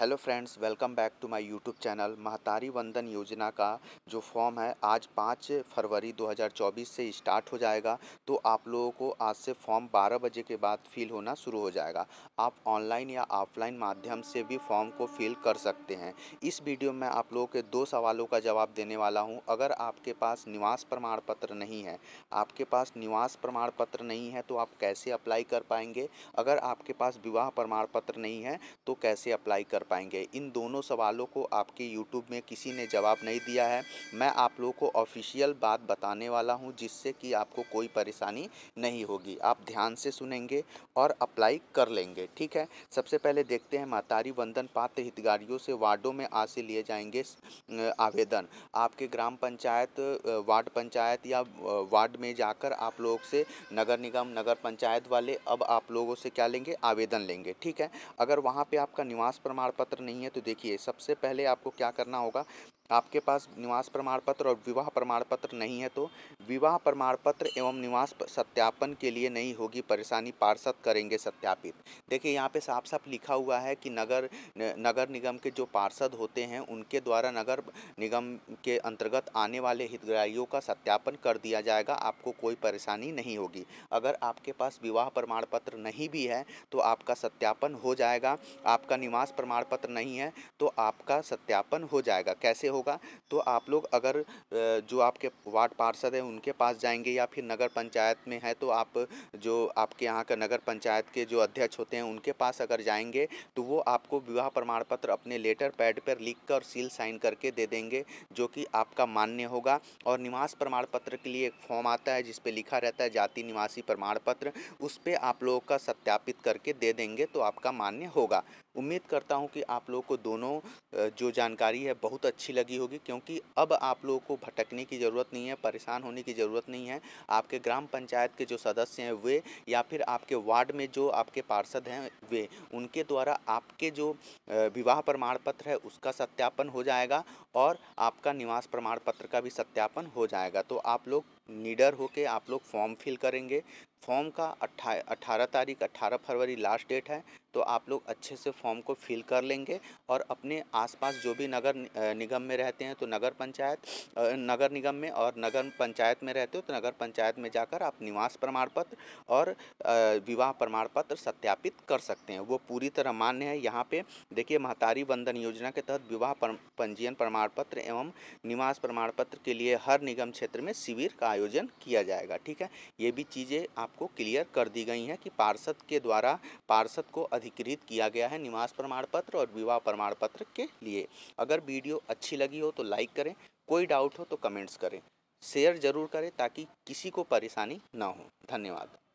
hello friends welcome back to my YouTube channel Mahtari Vandan योजना का जो फॉर्म है आज पाँच फरवरी 2024 से स्टार्ट हो जाएगा तो आप लोगों को आज से फॉर्म 12 बजे के बाद फिल होना शुरू हो जाएगा आप ऑनलाइन या ऑफलाइन माध्यम से भी फॉर्म को फिल कर सकते हैं इस वीडियो में आप लोगों के दो सवालों का जवाब देने वाला हूँ अगर आपके पास निवास प्रमाण पत्र नहीं है आपके पास निवास प्रमाण पत्र नहीं है तो आप कैसे अप्लाई कर पाएंगे अगर आपके पास विवाह प्रमाण पत्र नहीं है तो कैसे अप्लाई कर पाएंगे इन दोनों सवालों को आपके यूट्यूब में किसी ने जवाब नहीं दिया है मैं आप लोगों को ऑफिशियल बात बताने वाला हूँ जिससे कि आपको कोई परेशानी नहीं होगी आप ध्यान से सुनेंगे और अप्लाई कर लेंगे ठीक है सबसे पहले देखते हैं मातारी वंदन पात्र हितगारियों से वार्डों में आज से लिए जाएंगे आवेदन आपके ग्राम पंचायत वार्ड पंचायत या वार्ड में जाकर आप लोग से नगर निगम नगर पंचायत वाले अब आप लोगों से क्या लेंगे आवेदन लेंगे ठीक है अगर वहाँ पे आपका निवास प्रमाण पत्र नहीं है तो देखिए सबसे पहले आपको क्या करना होगा आपके पास निवास प्रमाण पत्र और विवाह प्रमाण पत्र नहीं है तो विवाह प्रमाण पत्र एवं निवास सत्यापन के लिए नहीं होगी परेशानी पार्षद करेंगे सत्यापित देखिए यहाँ पे साफ साफ लिखा हुआ है कि नगर नगर निगम के जो पार्षद होते हैं उनके द्वारा नगर निगम के अंतर्गत आने वाले हितग्राहियों का सत्यापन कर दिया जाएगा आपको कोई परेशानी नहीं होगी अगर आपके पास विवाह प्रमाण पत्र नहीं भी है तो आपका सत्यापन हो जाएगा आपका निवास प्रमाण पत्र नहीं है तो आपका सत्यापन हो जाएगा कैसे होगा तो आप लोग अगर जो आपके वार्ड पार्षद हैं उनके पास जाएंगे या फिर नगर पंचायत में है तो आप जो आपके यहाँ का नगर पंचायत के जो अध्यक्ष होते हैं उनके पास अगर जाएंगे तो वो आपको विवाह प्रमाण पत्र अपने लेटर पैड पर लिख कर सील साइन करके दे देंगे जो कि आपका मान्य होगा और निवास प्रमाण पत्र के लिए एक फॉर्म आता है जिस पर लिखा रहता है जाति निवासी प्रमाण पत्र उस पर आप लोगों का सत्यापित करके दे देंगे तो आपका मान्य होगा उम्मीद करता हूँ कि आप लोगों को दोनों जो जानकारी है बहुत अच्छी लगी होगी क्योंकि अब आप लोगों को भटकने की ज़रूरत नहीं है परेशान होने की ज़रूरत नहीं है आपके ग्राम पंचायत के जो सदस्य हैं वे या फिर आपके वार्ड में जो आपके पार्षद हैं वे उनके द्वारा आपके जो विवाह प्रमाण पत्र है उसका सत्यापन हो जाएगा और आपका निवास प्रमाण पत्र का भी सत्यापन हो जाएगा तो आप लोग निडर होके आप लोग फॉर्म फिल करेंगे फॉर्म का अट्ठा अठारह तारीख अट्ठारह फरवरी लास्ट डेट है तो आप लोग अच्छे से फॉर्म को फिल कर लेंगे और अपने आसपास जो भी नगर निगम में रहते हैं तो नगर पंचायत नगर निगम में और नगर पंचायत में रहते हो तो नगर पंचायत में जाकर आप निवास प्रमाण पत्र और विवाह प्रमाण पत्र सत्यापित कर सकते हैं वो पूरी तरह मान्य है यहाँ पर देखिए महतारी बंधन योजना के तहत विवाह पंजीयन प्रमाण पत्र एवं निवास प्रमाण पत्र के लिए हर निगम क्षेत्र में शिविर का आयोजन किया जाएगा ठीक है ये भी चीज़ें आपको क्लियर कर दी गई हैं कि पार्षद के द्वारा पार्षद को अधिक अधिकृत किया गया है निवास प्रमाण पत्र और विवाह प्रमाण पत्र के लिए अगर वीडियो अच्छी लगी हो तो लाइक करें कोई डाउट हो तो कमेंट्स करें शेयर जरूर करें ताकि किसी को परेशानी ना हो धन्यवाद